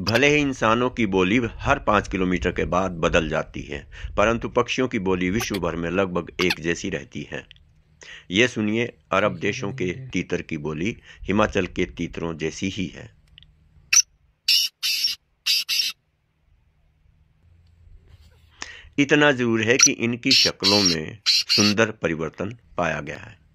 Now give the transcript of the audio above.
भले ही इंसानों की बोली हर पाँच किलोमीटर के बाद बदल जाती है परंतु पक्षियों की बोली विश्व भर में लगभग एक जैसी रहती है ये सुनिए अरब देशों के तीतर की बोली हिमाचल के तीतरों जैसी ही है इतना जरूर है कि इनकी शक्लों में सुंदर परिवर्तन पाया गया है